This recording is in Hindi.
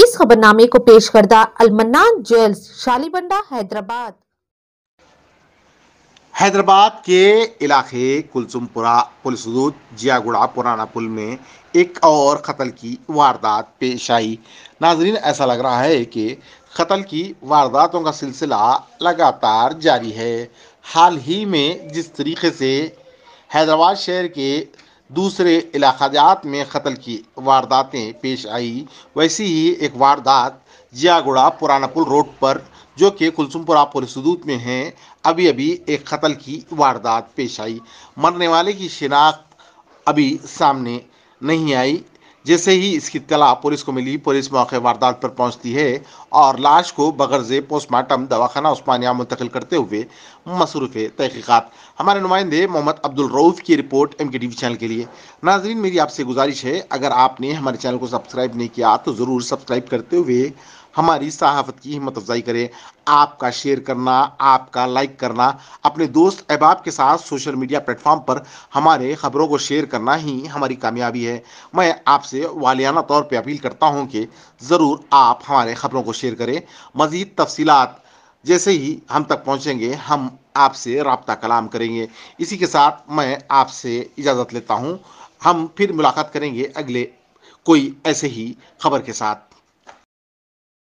इस खबरनामे को पेश करता अलमन्ना ज्वेल्स शालीबंडा हैदराबाद हैदराबाद के इलाके कुलसुमपुरा पुलिस जियागुड़ा पुराना पुल में एक और कत्ल की वारदात पेश आई नाजरीन ऐसा लग रहा है कि कत्ल की वारदातों का सिलसिला लगातार जारी है हाल ही में जिस तरीके से हैदराबाद शहर के दूसरे इलाकाजात में कत्ल की वारदातें पेश आई वैसी ही एक वारदात जियागुड़ा पुराना पुल रोड पर जो कि कुलसुमपुरा पुलिस हदूत में है अभी अभी एक कत्ल की वारदात पेश आई मरने वाले की शिनाख्त अभी सामने नहीं आई जैसे ही इसकी तला पुलिस को मिली पुलिस मौके वारदात पर पहुंचती है और लाश को बगरजे पोस्टमार्टम दवाखाना उस्मानिया मुंतकिल करते हुए मसरूफ़ तहकीक़त हमारे नुमाइंदे मोहम्मद अब्दुल रऊफ़ की report M K T V channel के लिए नाजरीन मेरी आपसे गुजारिश है अगर आपने हमारे चैनल को सब्सक्राइब नहीं किया तो ज़रूर सब्सक्राइब करते हुए हमारी सहाफत की हिम्मत अफजाई करें आपका शेयर करना आपका लाइक करना अपने दोस्त अहबाब के साथ सोशल मीडिया प्लेटफॉर्म पर हमारे ख़बरों को शेयर करना ही हमारी कामयाबी है मैं आपसे वालियाना तौर पर अपील करता हूँ कि ज़रूर आप हमारे ख़बरों को शेयर करें मज़ीद तफसीत जैसे ही हम तक पहुँचेंगे हम आपसे रबता कलाम करेंगे इसी के साथ मैं आपसे इजाज़त लेता हूँ हम फिर मुलाकात करेंगे अगले कोई ऐसे ही खबर के साथ